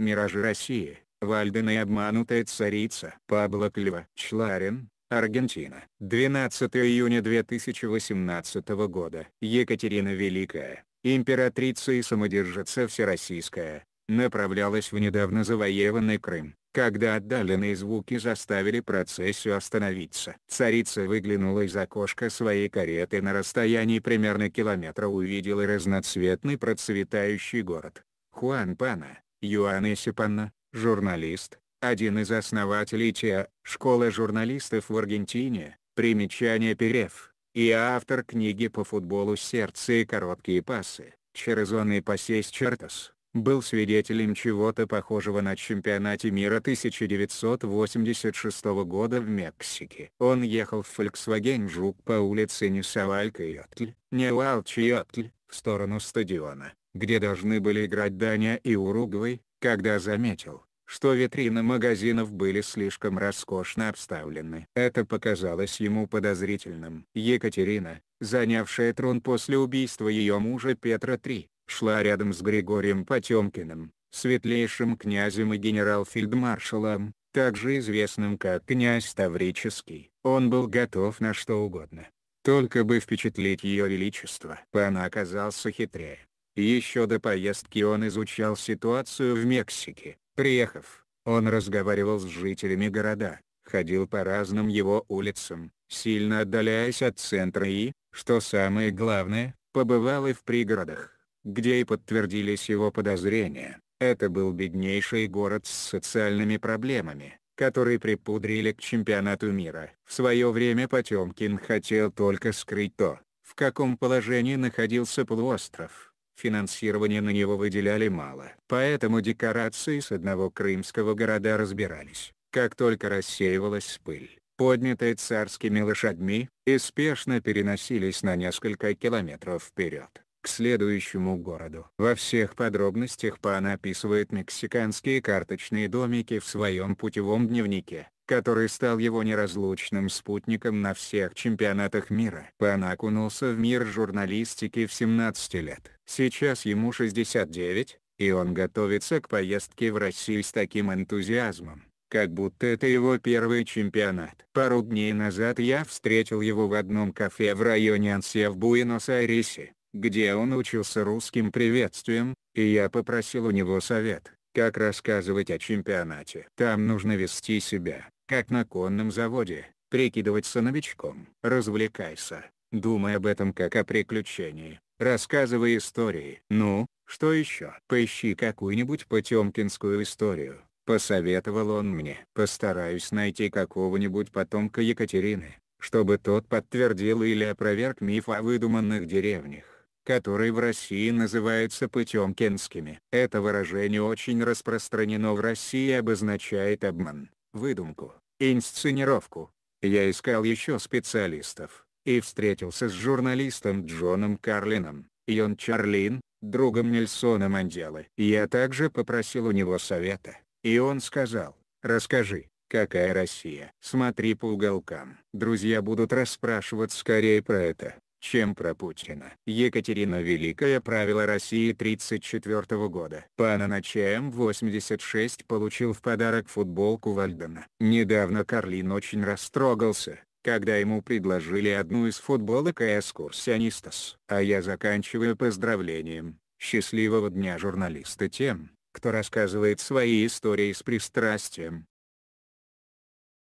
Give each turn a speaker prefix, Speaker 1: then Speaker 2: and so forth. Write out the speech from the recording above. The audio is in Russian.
Speaker 1: Миражи России, Вальден и обманутая царица. Пабло Клева. Чларин, Аргентина. 12 июня 2018 года. Екатерина Великая, императрица и самодержица Всероссийская, направлялась в недавно завоеванный Крым, когда отдаленные звуки заставили процессию остановиться. Царица выглянула из окошка своей кареты на расстоянии примерно километра увидела разноцветный процветающий город. Хуан Пана. Юана Сипанна, журналист, один из основателей ТИА, школы журналистов в Аргентине, примечание Перев, и автор книги по футболу «Сердце и короткие пасы», Черезон и Пасесь Чертос, был свидетелем чего-то похожего на чемпионате мира 1986 года в Мексике. Он ехал в Volkswagen Жук по улице Несавалькайотль, Неуалчиотль, в сторону стадиона где должны были играть Дания и Уругвай, когда заметил, что витрины магазинов были слишком роскошно обставлены. Это показалось ему подозрительным. Екатерина, занявшая трон после убийства ее мужа Петра III, шла рядом с Григорием Потемкиным, светлейшим князем и генерал-фельдмаршалом, также известным как князь Таврический. Он был готов на что угодно, только бы впечатлить ее величество. Пан оказался хитрее. Еще до поездки он изучал ситуацию в Мексике. Приехав, он разговаривал с жителями города, ходил по разным его улицам, сильно отдаляясь от центра и, что самое главное, побывал и в пригородах, где и подтвердились его подозрения. Это был беднейший город с социальными проблемами, который припудрили к чемпионату мира. В свое время Потемкин хотел только скрыть то, в каком положении находился полуостров финансирования на него выделяли мало. Поэтому декорации с одного крымского города разбирались, как только рассеивалась пыль, поднятая царскими лошадьми, и спешно переносились на несколько километров вперед к следующему городу. Во всех подробностях Пан описывает мексиканские карточные домики в своем путевом дневнике, который стал его неразлучным спутником на всех чемпионатах мира. Пан окунулся в мир журналистики в 17 лет. Сейчас ему 69, и он готовится к поездке в Россию с таким энтузиазмом, как будто это его первый чемпионат. Пару дней назад я встретил его в одном кафе в районе Ансия в Буэнос-Айресе, где он учился русским приветствием, и я попросил у него совет, как рассказывать о чемпионате. Там нужно вести себя, как на конном заводе, прикидываться новичком. Развлекайся, думай об этом как о приключении рассказывай истории. Ну, что еще? Поищи какую-нибудь потемкинскую историю. Посоветовал он мне. Постараюсь найти какого-нибудь потомка Екатерины, чтобы тот подтвердил или опроверг миф о выдуманных деревнях, которые в России называются потемкинскими. Это выражение очень распространено в России и обозначает обман, выдумку, инсценировку. Я искал еще специалистов, и встретился с журналистом Джоном Карлином, Йон Чарлин, другом Нельсона Манделы. Я также попросил у него совета, и он сказал, расскажи, какая Россия. Смотри по уголкам. Друзья будут расспрашивать скорее про это, чем про Путина. Екатерина Великая правила России 34 года. Панана ЧМ-86 получил в подарок футболку Вальдена. Недавно Карлин очень растрогался, когда ему предложили одну из футболок Эскурсионистас. А я заканчиваю поздравлением. Счастливого дня журналиста тем, кто рассказывает свои истории с пристрастием,